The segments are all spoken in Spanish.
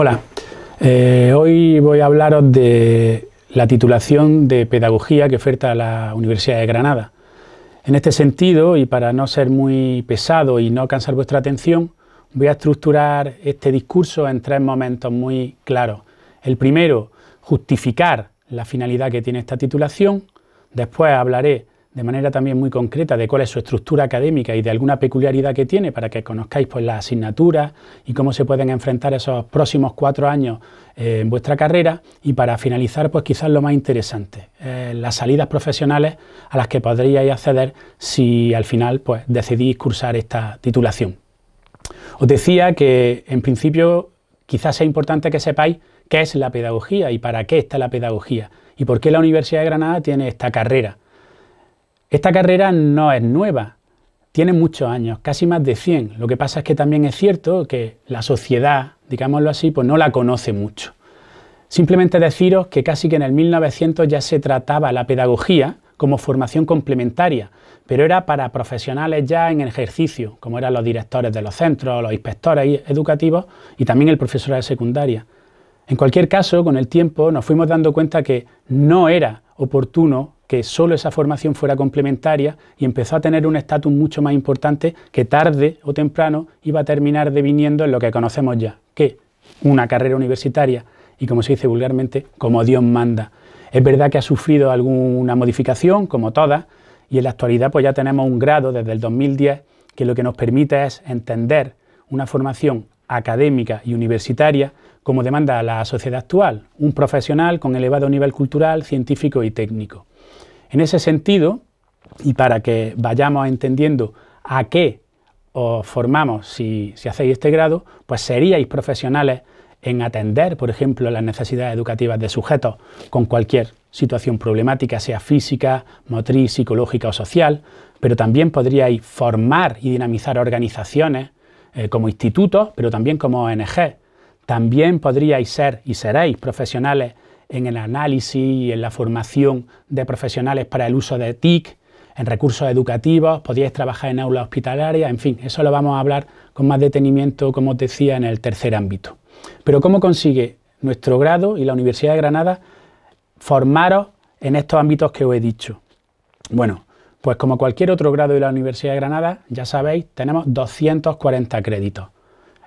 Hola, eh, hoy voy a hablaros de la titulación de Pedagogía que oferta la Universidad de Granada. En este sentido, y para no ser muy pesado y no cansar vuestra atención, voy a estructurar este discurso en tres momentos muy claros. El primero, justificar la finalidad que tiene esta titulación. Después hablaré de manera también muy concreta de cuál es su estructura académica y de alguna peculiaridad que tiene para que conozcáis pues, las asignaturas y cómo se pueden enfrentar esos próximos cuatro años eh, en vuestra carrera y para finalizar pues quizás lo más interesante, eh, las salidas profesionales a las que podríais acceder si al final pues, decidís cursar esta titulación. Os decía que en principio quizás sea importante que sepáis qué es la pedagogía y para qué está la pedagogía y por qué la Universidad de Granada tiene esta carrera. Esta carrera no es nueva, tiene muchos años, casi más de 100. Lo que pasa es que también es cierto que la sociedad, digámoslo así, pues no la conoce mucho. Simplemente deciros que casi que en el 1900 ya se trataba la pedagogía como formación complementaria, pero era para profesionales ya en ejercicio, como eran los directores de los centros, los inspectores educativos y también el profesor de secundaria. En cualquier caso, con el tiempo nos fuimos dando cuenta que no era oportuno que solo esa formación fuera complementaria y empezó a tener un estatus mucho más importante que tarde o temprano iba a terminar deviniendo en lo que conocemos ya, que una carrera universitaria y como se dice vulgarmente, como Dios manda. Es verdad que ha sufrido alguna modificación, como todas, y en la actualidad pues ya tenemos un grado desde el 2010 que lo que nos permite es entender una formación académica y universitaria como demanda la sociedad actual, un profesional con elevado nivel cultural, científico y técnico. En ese sentido, y para que vayamos entendiendo a qué os formamos si, hacéis este grado, pues seríais profesionales en atender, por ejemplo, las necesidades educativas de sujetos con cualquier situación problemática, sea física, motriz, psicológica o social, pero también podríais formar y dinamizar organizaciones eh, como institutos, pero también como ONG. También podríais ser y seréis profesionales en el análisis y en la formación de profesionales para el uso de TIC, en recursos educativos, podíais trabajar en aulas hospitalarias, en fin, eso lo vamos a hablar con más detenimiento, como os decía, en el tercer ámbito. Pero ¿cómo consigue nuestro grado y la Universidad de Granada formaros en estos ámbitos que os he dicho? Bueno, pues como cualquier otro grado de la Universidad de Granada, ya sabéis, tenemos 240 créditos.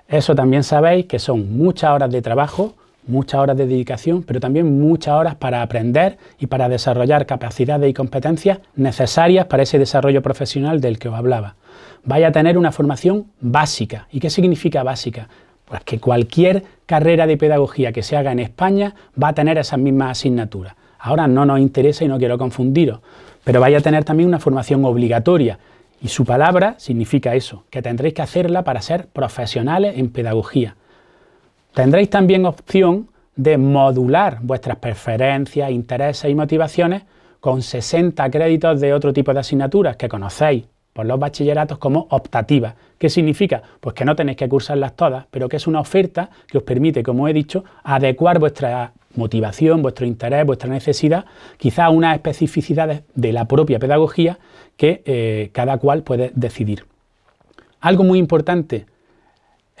Eso también sabéis que son muchas horas de trabajo, muchas horas de dedicación, pero también muchas horas para aprender y para desarrollar capacidades y competencias necesarias para ese desarrollo profesional del que os hablaba. Vaya a tener una formación básica. ¿Y qué significa básica? Pues que cualquier carrera de pedagogía que se haga en España va a tener esas mismas asignaturas. Ahora no nos interesa y no quiero confundiros, pero vaya a tener también una formación obligatoria. Y su palabra significa eso, que tendréis que hacerla para ser profesionales en pedagogía. Tendréis también opción de modular vuestras preferencias, intereses y motivaciones con 60 créditos de otro tipo de asignaturas que conocéis por los bachilleratos como optativas. ¿Qué significa? Pues que no tenéis que cursarlas todas, pero que es una oferta que os permite, como he dicho, adecuar vuestra motivación, vuestro interés, vuestra necesidad, quizá unas especificidades de la propia pedagogía que eh, cada cual puede decidir. Algo muy importante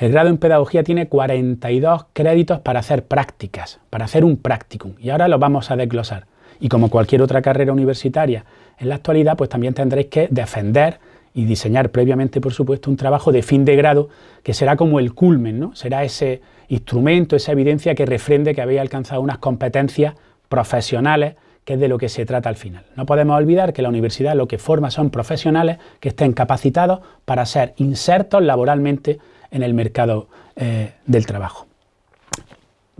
el grado en pedagogía tiene 42 créditos para hacer prácticas, para hacer un practicum. Y ahora lo vamos a desglosar. Y como cualquier otra carrera universitaria en la actualidad, pues también tendréis que defender y diseñar previamente, por supuesto, un trabajo de fin de grado que será como el culmen, ¿no? Será ese instrumento, esa evidencia que refrende que habéis alcanzado unas competencias profesionales, que es de lo que se trata al final. No podemos olvidar que la universidad lo que forma son profesionales que estén capacitados para ser insertos laboralmente en el mercado eh, del trabajo.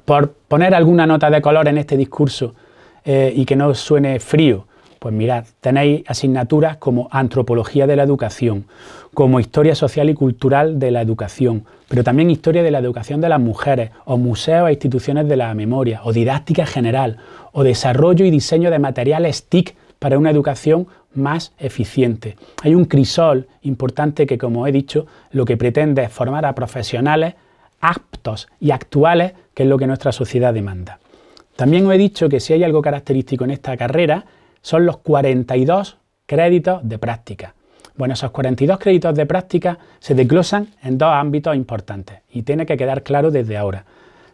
Por poner alguna nota de color en este discurso eh, y que no suene frío, pues mirad, tenéis asignaturas como Antropología de la Educación, como Historia Social y Cultural de la Educación, pero también Historia de la Educación de las Mujeres, o Museos e Instituciones de la Memoria, o Didáctica General, o Desarrollo y Diseño de Materiales TIC para una educación más eficiente. Hay un crisol importante que, como he dicho, lo que pretende es formar a profesionales aptos y actuales, que es lo que nuestra sociedad demanda. También he dicho que si hay algo característico en esta carrera, son los 42 créditos de práctica. Bueno, esos 42 créditos de práctica se desglosan en dos ámbitos importantes y tiene que quedar claro desde ahora.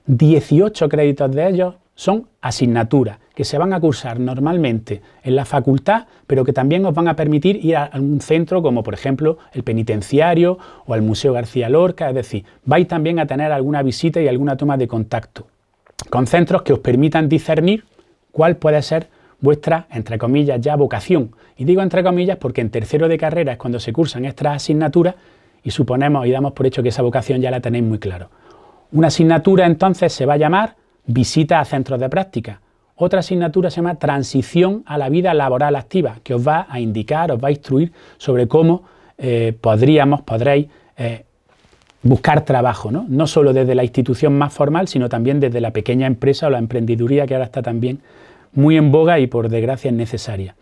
18 créditos de ellos son asignaturas que se van a cursar normalmente en la facultad, pero que también os van a permitir ir a un centro como por ejemplo el penitenciario o al Museo García Lorca, es decir, vais también a tener alguna visita y alguna toma de contacto con centros que os permitan discernir cuál puede ser vuestra, entre comillas, ya vocación. Y digo entre comillas porque en tercero de carrera es cuando se cursan estas asignaturas y suponemos y damos por hecho que esa vocación ya la tenéis muy claro. Una asignatura entonces se va a llamar visita a centros de práctica. Otra asignatura se llama Transición a la vida laboral activa, que os va a indicar, os va a instruir sobre cómo eh, podríamos, podréis eh, buscar trabajo, ¿no? ¿no? solo desde la institución más formal, sino también desde la pequeña empresa o la emprendeduría, que ahora está también muy en boga y por desgracia es necesaria.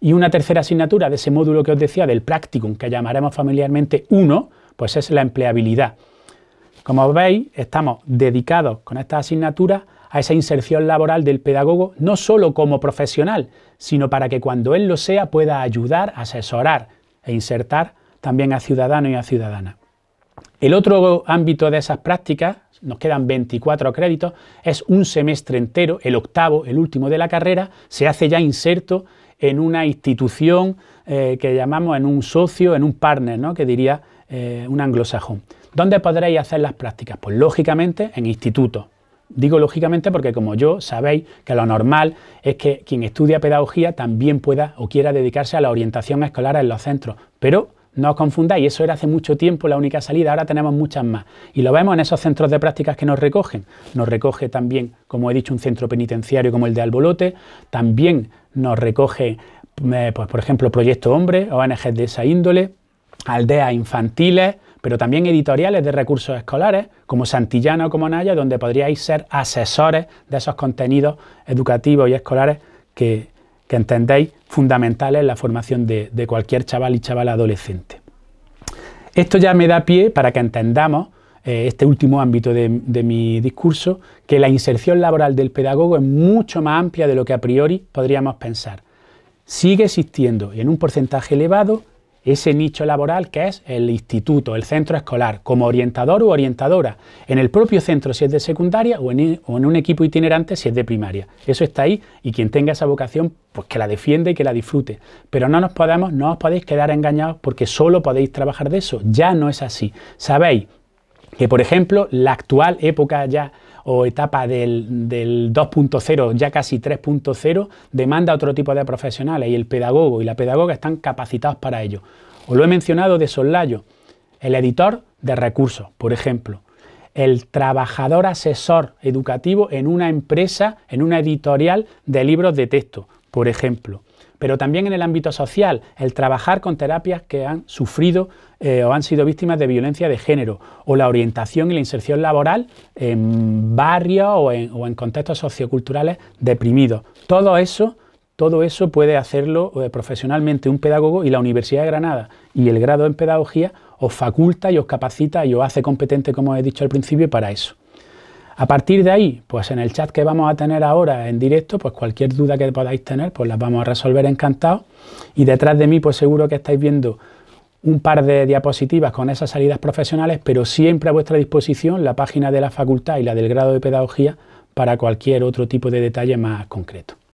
Y una tercera asignatura de ese módulo que os decía del practicum, que llamaremos familiarmente uno, pues es la empleabilidad. Como veis, estamos dedicados con esta asignatura, a esa inserción laboral del pedagogo, no solo como profesional, sino para que cuando él lo sea pueda ayudar, asesorar e insertar también a ciudadanos y a ciudadanas. El otro ámbito de esas prácticas, nos quedan 24 créditos, es un semestre entero, el octavo, el último de la carrera, se hace ya inserto en una institución eh, que llamamos en un socio, en un partner, ¿no? que diría eh, un anglosajón. ¿Dónde podréis hacer las prácticas? Pues lógicamente en institutos. Digo lógicamente porque como yo sabéis que lo normal es que quien estudia pedagogía también pueda o quiera dedicarse a la orientación escolar en los centros, pero no os confundáis, eso era hace mucho tiempo la única salida, ahora tenemos muchas más. Y lo vemos en esos centros de prácticas que nos recogen. Nos recoge también, como he dicho, un centro penitenciario como el de Albolote, también nos recoge, eh, pues, por ejemplo, Proyecto Hombre, ONGs de esa índole, aldeas infantiles, pero también editoriales de recursos escolares, como Santillana o como Naya, donde podríais ser asesores de esos contenidos educativos y escolares que, entendéis fundamentales en la formación de, cualquier chaval y chaval adolescente. Esto ya me da pie para que entendamos eh, este último ámbito de, de, mi discurso, que la inserción laboral del pedagogo es mucho más amplia de lo que a priori podríamos pensar. Sigue existiendo y en un porcentaje elevado ese nicho laboral que es el instituto, el centro escolar, como orientador u orientadora, en el propio centro si es de secundaria o en, un equipo itinerante si es de primaria. Eso está ahí y quien tenga esa vocación, pues que la defiende y que la disfrute. Pero no nos podemos, no os podéis quedar engañados porque solo podéis trabajar de eso. Ya no es así. Sabéis que, por ejemplo, la actual época ya o etapa del, 2.0, ya casi 3.0, demanda otro tipo de profesionales y el pedagogo y la pedagoga están capacitados para ello. Os lo he mencionado de Sollayo. el editor de recursos, por ejemplo, el trabajador asesor educativo en una empresa, en una editorial de libros de texto, por ejemplo pero también en el ámbito social, el trabajar con terapias que han sufrido eh, o han sido víctimas de violencia de género, o la orientación y la inserción laboral en barrios o en, contextos socioculturales deprimidos. Todo eso todo eso puede hacerlo eh, profesionalmente un pedagogo y la Universidad de Granada y el grado en pedagogía os faculta y os capacita y os hace competente, como he dicho al principio, para eso. A partir de ahí, pues en el chat que vamos a tener ahora en directo, pues cualquier duda que podáis tener, pues las vamos a resolver encantados. Y detrás de mí, pues seguro que estáis viendo un par de diapositivas con esas salidas profesionales, pero siempre a vuestra disposición la página de la facultad y la del grado de pedagogía para cualquier otro tipo de detalle más concreto.